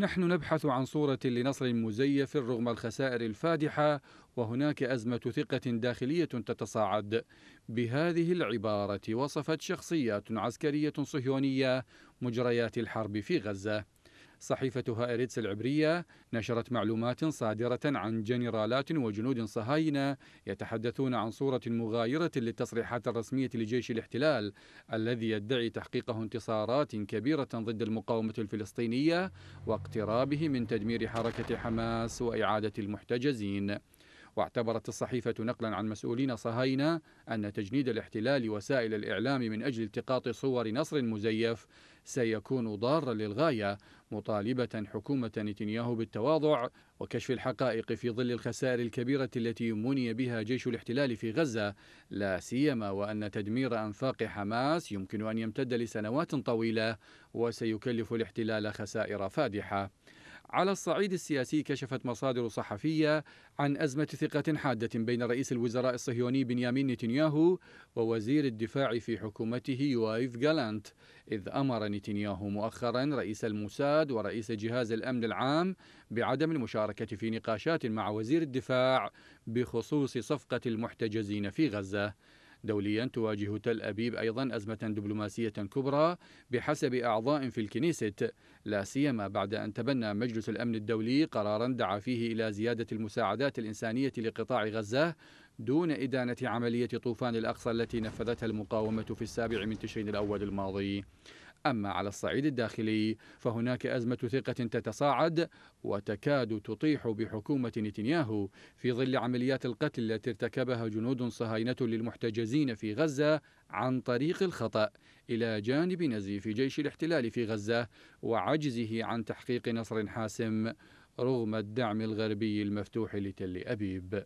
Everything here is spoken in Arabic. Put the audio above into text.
نحن نبحث عن صورة لنصر مزيف رغم الخسائر الفادحة وهناك أزمة ثقة داخلية تتصاعد بهذه العبارة وصفت شخصيات عسكرية صهيونية مجريات الحرب في غزة صحيفة هائريتس العبرية نشرت معلومات صادرة عن جنرالات وجنود صهاينة يتحدثون عن صورة مغايرة للتصريحات الرسمية لجيش الاحتلال الذي يدعي تحقيقه انتصارات كبيرة ضد المقاومة الفلسطينية واقترابه من تدمير حركة حماس وإعادة المحتجزين واعتبرت الصحيفة نقلا عن مسؤولين صهاينة أن تجنيد الاحتلال وسائل الإعلام من أجل التقاط صور نصر مزيف سيكون ضارا للغاية مطالبة حكومة نتنياهو بالتواضع وكشف الحقائق في ظل الخسائر الكبيرة التي مني بها جيش الاحتلال في غزة لا سيما وأن تدمير أنفاق حماس يمكن أن يمتد لسنوات طويلة وسيكلف الاحتلال خسائر فادحة على الصعيد السياسي كشفت مصادر صحفية عن أزمة ثقة حادة بين رئيس الوزراء الصهيوني بنيامين نتنياهو ووزير الدفاع في حكومته يوايف جالانت إذ أمر نتنياهو مؤخرا رئيس الموساد ورئيس جهاز الأمن العام بعدم المشاركة في نقاشات مع وزير الدفاع بخصوص صفقة المحتجزين في غزة دوليا تواجه تل أبيب أيضا أزمة دبلوماسية كبرى بحسب أعضاء في الكنيست لا سيما بعد أن تبنى مجلس الأمن الدولي قرارا دعا فيه إلى زيادة المساعدات الإنسانية لقطاع غزة دون إدانة عملية طوفان الأقصى التي نفذتها المقاومة في السابع من تشرين الأول الماضي أما على الصعيد الداخلي فهناك أزمة ثقة تتصاعد وتكاد تطيح بحكومة نتنياهو في ظل عمليات القتل التي ارتكبها جنود صهاينة للمحتجزين في غزة عن طريق الخطأ إلى جانب نزيف جيش الاحتلال في غزة وعجزه عن تحقيق نصر حاسم رغم الدعم الغربي المفتوح لتل أبيب